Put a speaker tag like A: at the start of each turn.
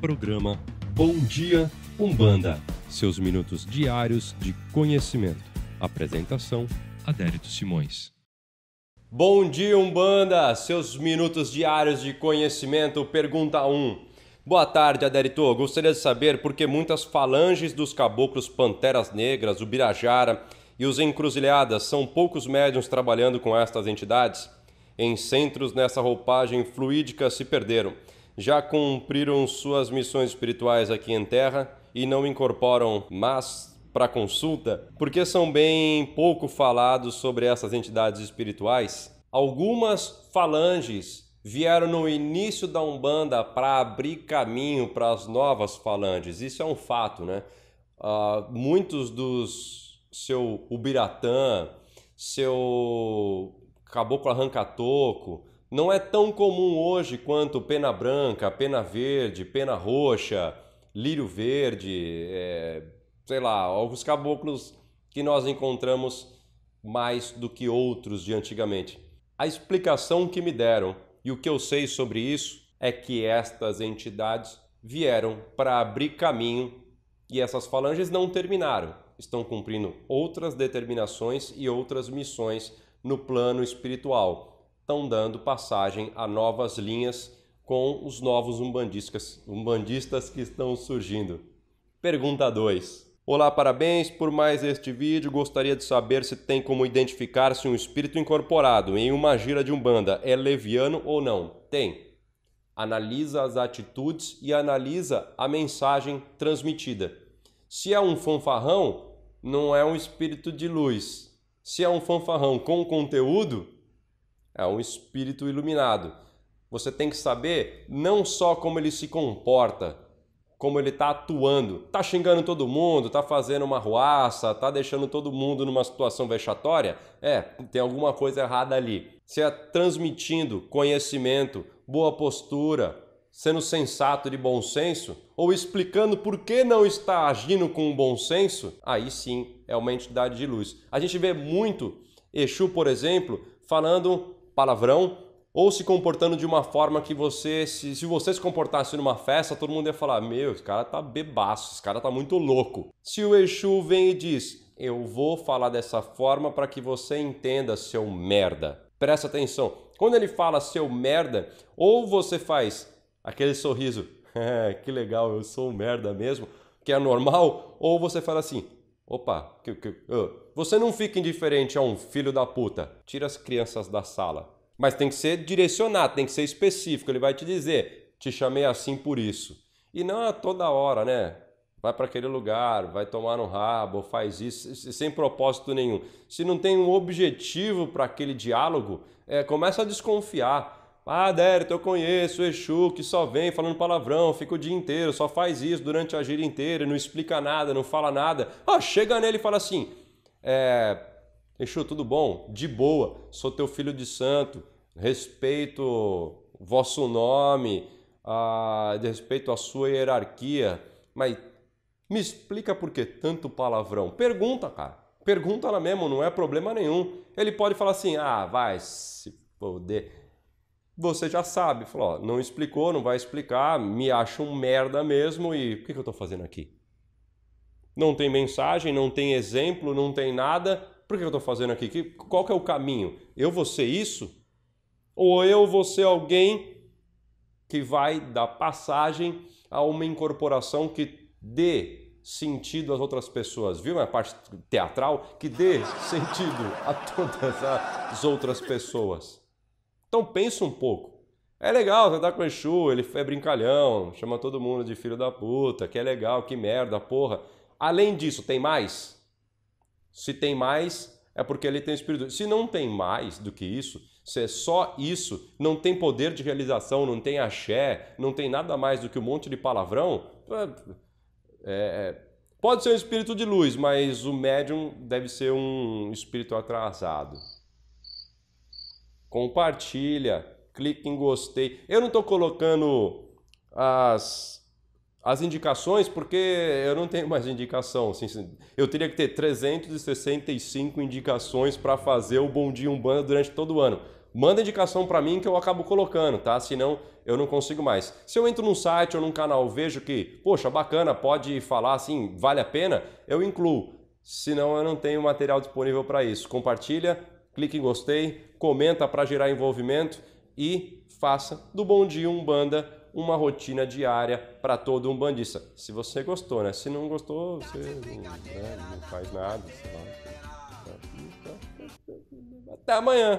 A: Programa Bom Dia Umbanda. Seus minutos diários de conhecimento. Apresentação: Adérito Simões. Bom dia, Umbanda! Seus minutos diários de conhecimento. Pergunta 1. Boa tarde, Adérito. Gostaria de saber por que muitas falanges dos caboclos Panteras Negras, Ubirajara e os Encruzilhadas são poucos médiums trabalhando com estas entidades? Em centros, nessa roupagem fluídica se perderam já cumpriram suas missões espirituais aqui em terra e não incorporam mais para consulta, porque são bem pouco falados sobre essas entidades espirituais. Algumas falanges vieram no início da Umbanda para abrir caminho para as novas falanges. Isso é um fato, né? Uh, muitos dos seu Ubiratã, seu Caboclo Arranca-Toco, não é tão comum hoje quanto pena branca, pena verde, pena roxa, lírio verde, é, sei lá, alguns caboclos que nós encontramos mais do que outros de antigamente. A explicação que me deram e o que eu sei sobre isso é que estas entidades vieram para abrir caminho e essas falanges não terminaram. Estão cumprindo outras determinações e outras missões no plano espiritual estão dando passagem a novas linhas com os novos umbandistas, umbandistas que estão surgindo. Pergunta 2. Olá, parabéns por mais este vídeo. Gostaria de saber se tem como identificar se um espírito incorporado em uma gira de umbanda é leviano ou não. Tem. Analisa as atitudes e analisa a mensagem transmitida. Se é um fanfarrão, não é um espírito de luz. Se é um fanfarrão com conteúdo, é um espírito iluminado. Você tem que saber não só como ele se comporta, como ele está atuando. Está xingando todo mundo, está fazendo uma ruaça, está deixando todo mundo numa situação vexatória? É, tem alguma coisa errada ali. Se é transmitindo conhecimento, boa postura, sendo sensato de bom senso, ou explicando por que não está agindo com bom senso, aí sim é uma entidade de luz. A gente vê muito Exu, por exemplo, falando palavrão ou se comportando de uma forma que você, se, se você se comportasse numa festa, todo mundo ia falar: Meu, esse cara tá bebaço, esse cara tá muito louco. Se o Exu vem e diz: Eu vou falar dessa forma para que você entenda, seu merda. Presta atenção. Quando ele fala seu merda, ou você faz aquele sorriso, que legal, eu sou um merda mesmo, que é normal, ou você fala assim, Opa, que, que, uh. você não fica indiferente a um filho da puta. Tira as crianças da sala. Mas tem que ser direcionado, tem que ser específico. Ele vai te dizer, te chamei assim por isso. E não a é toda hora, né? Vai para aquele lugar, vai tomar no rabo, faz isso, sem propósito nenhum. Se não tem um objetivo para aquele diálogo, é, começa a desconfiar. Ah, Dérito, eu conheço o Exu que só vem falando palavrão, fica o dia inteiro, só faz isso durante a gira inteira, não explica nada, não fala nada. Ah, chega nele e fala assim: é, Exu, tudo bom? De boa, sou teu filho de santo, respeito vosso nome, a, de respeito à sua hierarquia, mas me explica por que tanto palavrão. Pergunta, cara. Pergunta ela mesmo, não é problema nenhum. Ele pode falar assim: ah, vai se poder você já sabe. Falou, não explicou, não vai explicar, me acha um merda mesmo e o que, que eu estou fazendo aqui? Não tem mensagem, não tem exemplo, não tem nada. Por que eu estou fazendo aqui? Que, qual que é o caminho? Eu vou ser isso? Ou eu vou ser alguém que vai dar passagem a uma incorporação que dê sentido às outras pessoas? Viu é a parte teatral? Que dê sentido a todas as outras pessoas. Então pensa um pouco. É legal tentar tá com o Exu, ele é brincalhão, chama todo mundo de filho da puta, que é legal, que merda, porra. Além disso, tem mais? Se tem mais, é porque ele tem espírito. Se não tem mais do que isso, se é só isso, não tem poder de realização, não tem axé, não tem nada mais do que um monte de palavrão, é, é, pode ser um espírito de luz, mas o médium deve ser um espírito atrasado compartilha, clique em gostei. Eu não estou colocando as, as indicações porque eu não tenho mais indicação. Assim, eu teria que ter 365 indicações para fazer o Bom Dia Umbanda durante todo o ano. Manda indicação para mim que eu acabo colocando, tá? Senão eu não consigo mais. Se eu entro num site ou num canal, vejo que, poxa, bacana, pode falar assim, vale a pena, eu incluo. Senão eu não tenho material disponível para isso. Compartilha, clique em gostei, comenta para gerar envolvimento e faça do Bom Dia Umbanda uma rotina diária para todo um bandista. Se você gostou, né? Se não gostou, você não, né? não faz nada. Né? Então, até amanhã.